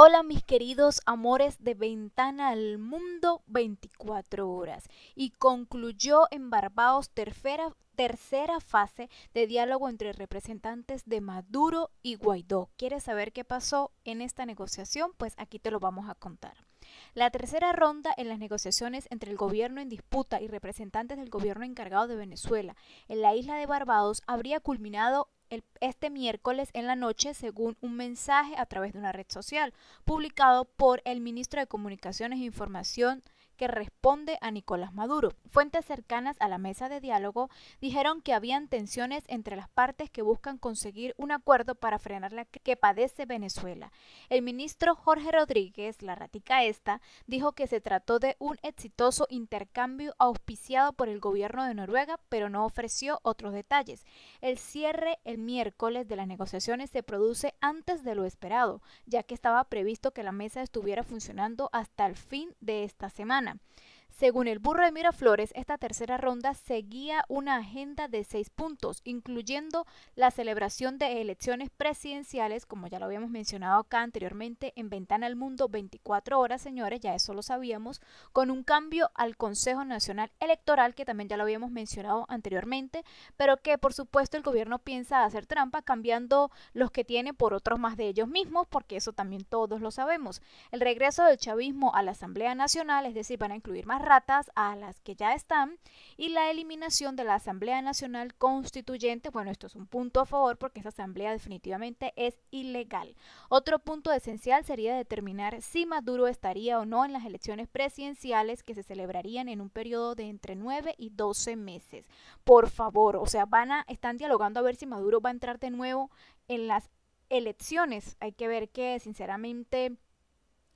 Hola mis queridos amores de Ventana al Mundo 24 horas y concluyó en Barbados tercera, tercera fase de diálogo entre representantes de Maduro y Guaidó. ¿Quieres saber qué pasó en esta negociación? Pues aquí te lo vamos a contar. La tercera ronda en las negociaciones entre el gobierno en disputa y representantes del gobierno encargado de Venezuela en la isla de Barbados habría culminado este miércoles en la noche según un mensaje a través de una red social publicado por el ministro de Comunicaciones e Información que responde a Nicolás Maduro. Fuentes cercanas a la mesa de diálogo dijeron que habían tensiones entre las partes que buscan conseguir un acuerdo para frenar la que padece Venezuela. El ministro Jorge Rodríguez, la ratica esta, dijo que se trató de un exitoso intercambio auspiciado por el gobierno de Noruega, pero no ofreció otros detalles. El cierre el miércoles de las negociaciones se produce antes de lo esperado, ya que estaba previsto que la mesa estuviera funcionando hasta el fin de esta semana. hjørnet. Según el Burro de Miraflores, esta tercera ronda seguía una agenda de seis puntos, incluyendo la celebración de elecciones presidenciales, como ya lo habíamos mencionado acá anteriormente, en Ventana al Mundo 24 horas, señores, ya eso lo sabíamos, con un cambio al Consejo Nacional Electoral, que también ya lo habíamos mencionado anteriormente, pero que por supuesto el gobierno piensa hacer trampa cambiando los que tiene por otros más de ellos mismos, porque eso también todos lo sabemos. El regreso del chavismo a la Asamblea Nacional, es decir, van a incluir más ratas a las que ya están y la eliminación de la Asamblea Nacional Constituyente. Bueno, esto es un punto a favor porque esa asamblea definitivamente es ilegal. Otro punto esencial sería determinar si Maduro estaría o no en las elecciones presidenciales que se celebrarían en un periodo de entre 9 y 12 meses. Por favor, o sea, van a están dialogando a ver si Maduro va a entrar de nuevo en las elecciones. Hay que ver que sinceramente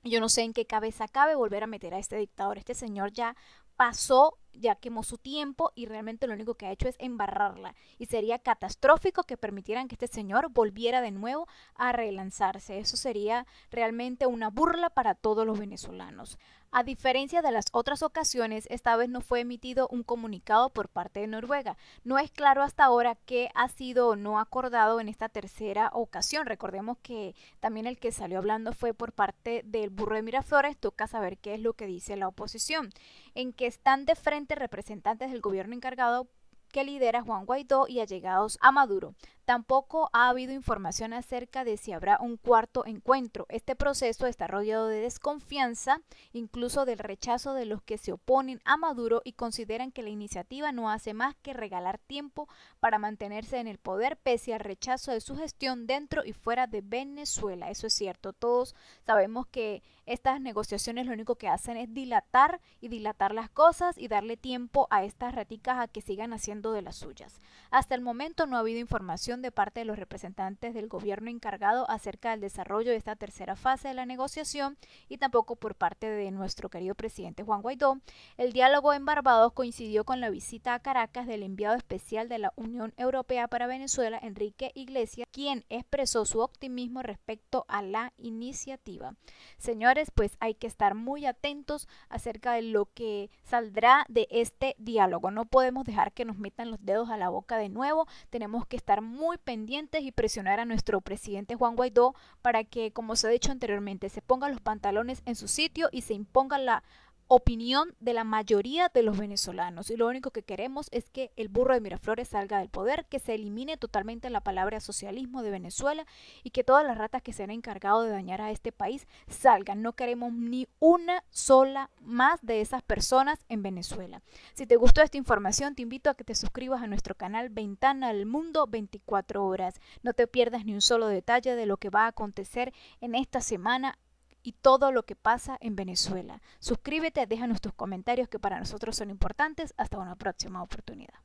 yo no sé en qué cabeza cabe volver a meter a este dictador. Este señor ya pasó ya quemó su tiempo y realmente lo único que ha hecho es embarrarla. Y sería catastrófico que permitieran que este señor volviera de nuevo a relanzarse. Eso sería realmente una burla para todos los venezolanos. A diferencia de las otras ocasiones, esta vez no fue emitido un comunicado por parte de Noruega. No es claro hasta ahora qué ha sido o no acordado en esta tercera ocasión. Recordemos que también el que salió hablando fue por parte del burro de Miraflores. Toca saber qué es lo que dice la oposición. En que están de frente representantes del gobierno encargado que lidera Juan Guaidó y allegados a Maduro. Tampoco ha habido información acerca de si habrá un cuarto encuentro. Este proceso está rodeado de desconfianza, incluso del rechazo de los que se oponen a Maduro y consideran que la iniciativa no hace más que regalar tiempo para mantenerse en el poder pese al rechazo de su gestión dentro y fuera de Venezuela. Eso es cierto, todos sabemos que estas negociaciones lo único que hacen es dilatar y dilatar las cosas y darle tiempo a estas raticas a que sigan haciendo de las suyas. Hasta el momento no ha habido información de parte de los representantes del gobierno encargado acerca del desarrollo de esta tercera fase de la negociación y tampoco por parte de nuestro querido presidente Juan Guaidó. El diálogo en Barbados coincidió con la visita a Caracas del enviado especial de la Unión Europea para Venezuela, Enrique Iglesias, quien expresó su optimismo respecto a la iniciativa. Señores, pues hay que estar muy atentos acerca de lo que saldrá de este diálogo. No podemos dejar que nos metamos los dedos a la boca de nuevo. Tenemos que estar muy pendientes y presionar a nuestro presidente Juan Guaidó para que, como se ha dicho anteriormente, se pongan los pantalones en su sitio y se imponga la opinión de la mayoría de los venezolanos. Y lo único que queremos es que el burro de Miraflores salga del poder, que se elimine totalmente la palabra socialismo de Venezuela y que todas las ratas que se han encargado de dañar a este país salgan. No queremos ni una sola más de esas personas en Venezuela. Si te gustó esta información, te invito a que te suscribas a nuestro canal Ventana al Mundo 24 horas. No te pierdas ni un solo detalle de lo que va a acontecer en esta semana y todo lo que pasa en Venezuela. Suscríbete, déjanos tus comentarios que para nosotros son importantes. Hasta una próxima oportunidad.